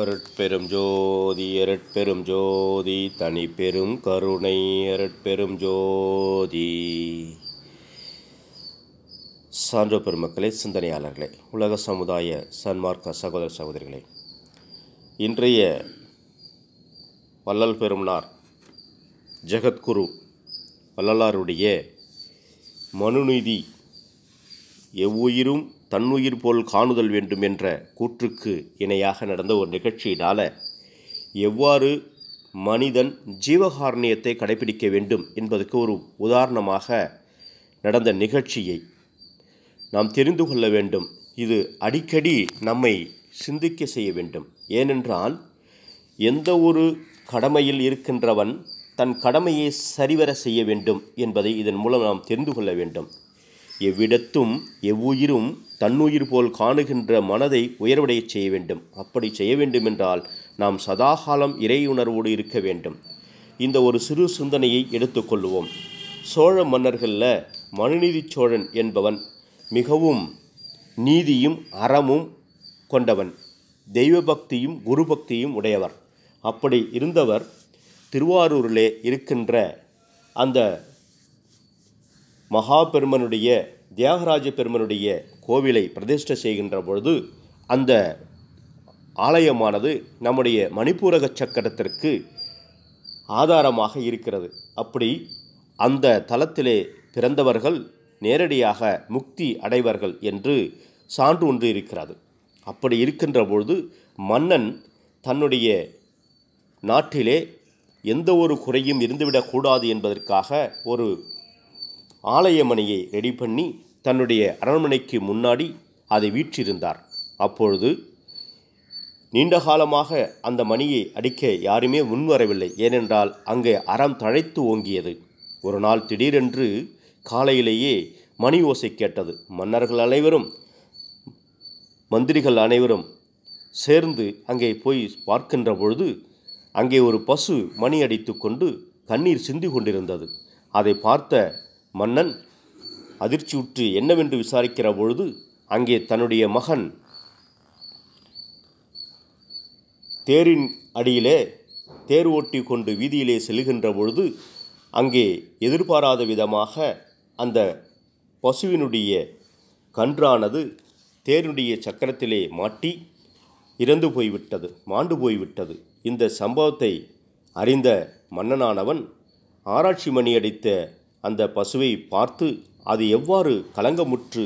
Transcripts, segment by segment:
அருட்பெரும் ஜோதி அருட்பெரும் ஜோதி தனி பெரும் கருணை அருட்பெரும் ஜோதி சான்றோ பெருமக்களே சிந்தனையாளர்களே உலக சமுதாய சன்மார்க்க சகோதர சகோதரிகளே இன்றைய வள்ளல் பெருமனார் ஜெகத்குரு வள்ளலாருடைய மனுநீதி எவ்வுயிரும் தன்னுயிர் போல் காணுதல் வேண்டும் என்ற கூற்றுக்கு இணையாக நடந்த ஒரு நிகழ்ச்சியினால் எவ்வாறு மனிதன் ஜீவகாரணியத்தை கடைபிடிக்க வேண்டும் என்பதற்கு ஒரு உதாரணமாக நடந்த நிகழ்ச்சியை நாம் தெரிந்து கொள்ள வேண்டும் இது அடிக்கடி நம்மை சிந்திக்க செய்ய வேண்டும் ஏனென்றால் எந்த ஒரு கடமையில் இருக்கின்றவன் தன் கடமையை சரிவர செய்ய வேண்டும் என்பதை இதன் மூலம் நாம் தெரிந்து கொள்ள வேண்டும் எவ்விடத்தும் எவ்வுயிரும் தன்னுயிர் போல் காணுகின்ற மனதை உயர்வடைய செய்ய வேண்டும் அப்படி செய்ய வேண்டுமென்றால் நாம் சதாகாலம் இறையுணர்வோடு இருக்க வேண்டும் இந்த ஒரு சிறு சிந்தனையை எடுத்துக்கொள்வோம் சோழ மன்னர்களில் மனுநீதி சோழன் என்பவன் மிகவும் நீதியும் அறமும் கொண்டவன் தெய்வ பக்தியும் குரு பக்தியும் உடையவர் அப்படி இருந்தவர் திருவாரூரிலே இருக்கின்ற அந்த மகா பெருமனுடைய தியாகராஜ பெருமனுடைய கோவிலை பிரதிஷ்டை செய்கின்ற பொழுது அந்த ஆலயமானது நம்முடைய மணிப்பூரக சக்கரத்திற்கு ஆதாரமாக இருக்கிறது அப்படி அந்த தலத்திலே பிறந்தவர்கள் நேரடியாக முக்தி அடைவார்கள் என்று சான்று ஒன்று இருக்கிறது அப்படி இருக்கின்ற பொழுது மன்னன் தன்னுடைய நாட்டிலே எந்த ஒரு குறையும் இருந்துவிடக்கூடாது என்பதற்காக ஒரு ஆலயமணியை ரெடி பண்ணி தன்னுடைய அரண்மனைக்கு முன்னாடி அதை வீற்றிருந்தார் அப்பொழுது நீண்ட காலமாக அந்த மணியை அடிக்க யாருமே முன்வரவில்லை ஏனென்றால் அங்கே அறம் தழைத்து ஓங்கியது ஒரு நாள் திடீரென்று காலையிலேயே மணி ஓசை கேட்டது மன்னர்கள் அனைவரும் மந்திரிகள் அனைவரும் சேர்ந்து அங்கே போய் பார்க்கின்ற பொழுது அங்கே ஒரு பசு மணி அடித்து கொண்டு கண்ணீர் சிந்தி கொண்டிருந்தது அதை பார்த்த மன்னன் அதிர்ச்சியுற்று என்னவென்று விசாரிக்கிற பொழுது அங்கே தன்னுடைய மகன் தேரின் அடியிலே தேர் ஓட்டி கொண்டு வீதியிலே செல்கின்ற பொழுது அங்கே எதிர்பாராத விதமாக அந்த பசுவினுடைய கன்றானது தேருடைய சக்கரத்திலே மாட்டி இறந்து போய்விட்டது மாண்டு போய்விட்டது இந்த சம்பவத்தை அறிந்த மன்னனானவன் ஆராய்ச்சி மணி அந்த பசுவை பார்த்து அது எவ்வாறு கலங்கமுற்று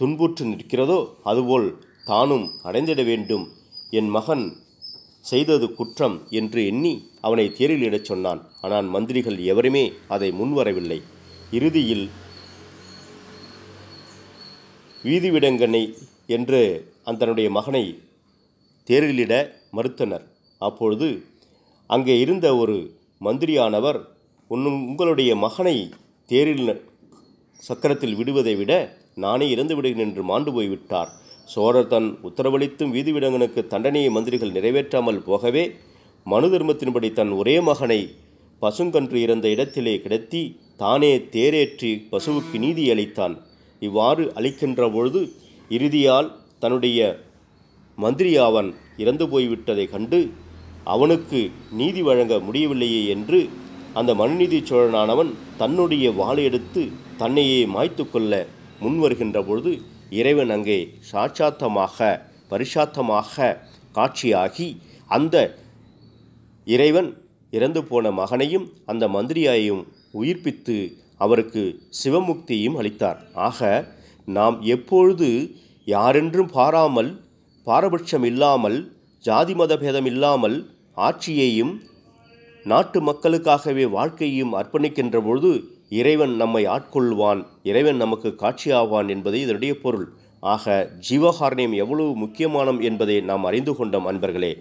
துன்புற்று நிற்கிறதோ அதுபோல் தானும் அடைந்திட வேண்டும் என் மகன் செய்தது குற்றம் என்று எண்ணி அவனை தேரில் இடச் சொன்னான் ஆனால் மந்திரிகள் எவருமே அதை முன்வரவில்லை இறுதியில் வீதிவிடங்கனை என்று அந்தனுடைய மகனை தேரிலிட மறுத்தனர் அப்பொழுது அங்கே இருந்த ஒரு மந்திரியானவர் உன்னும் உங்களுடைய மகனை தேரில் சக்கரத்தில் விடுவதை விட நானே இறந்து விடுகிறேன் என்று மாண்டு போய்விட்டார் சோழர் தன் உத்தரவளித்தும் வீதிவிடங்கனுக்கு தண்டனையை மந்திரிகள் நிறைவேற்றாமல் போகவே மனு தர்மத்தின்படி தன் ஒரே மகனை பசுங்கன்று இறந்த இடத்திலே கிடத்தி தானே தேரேற்றி பசுவுக்கு நீதி அளித்தான் இவ்வாறு அளிக்கின்ற பொழுது இறுதியால் தன்னுடைய மந்திரியாவன் இறந்து போய்விட்டதை கண்டு அவனுக்கு நீதி வழங்க முடியவில்லையே என்று அந்த மனுநீதி சோழனானவன் தன்னுடைய வாளை எடுத்து தன்னையே மாய்த்து கொள்ள முன்வருகின்ற பொழுது இறைவன் அங்கே சாட்சாத்தமாக பரிசாத்தமாக காட்சியாகி அந்த இறைவன் இறந்து போன மகனையும் அந்த மந்திரியாயையும் உயிர்ப்பித்து அவருக்கு சிவமுக்தியும் அளித்தார் ஆக நாம் எப்பொழுது யாரென்றும் பாராமல் பாரபட்சம் இல்லாமல் ஜாதி மத பேதம் இல்லாமல் ஆட்சியையும் நாட்டு மக்களுக்காகவே வாழ்க்கையும் அர்ப்பணிக்கின்ற பொழுது இறைவன் நம்மை ஆட்கொள்வான் இறைவன் நமக்கு காட்சியாவான் என்பதே இதனுடைய பொருள் ஆக ஜீவகாரணியம் எவ்வளவு முக்கியமானம் என்பதை நாம் அறிந்து கொண்டோம் அன்பர்களே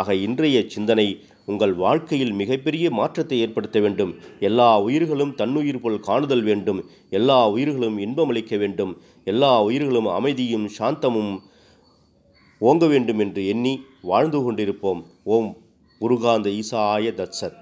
ஆக இன்றைய சிந்தனை உங்கள் வாழ்க்கையில் மிகப்பெரிய மாற்றத்தை ஏற்படுத்த வேண்டும் எல்லா உயிர்களும் தன்னுயிர் போல் காணுதல் வேண்டும் எல்லா உயிர்களும் இன்பமளிக்க வேண்டும் எல்லா உயிர்களும் அமைதியும் சாந்தமும் ஓங்க வேண்டும் என்று எண்ணி வாழ்ந்து கொண்டிருப்போம் ஓம் குருகாந்த ஈசாய தத்சத்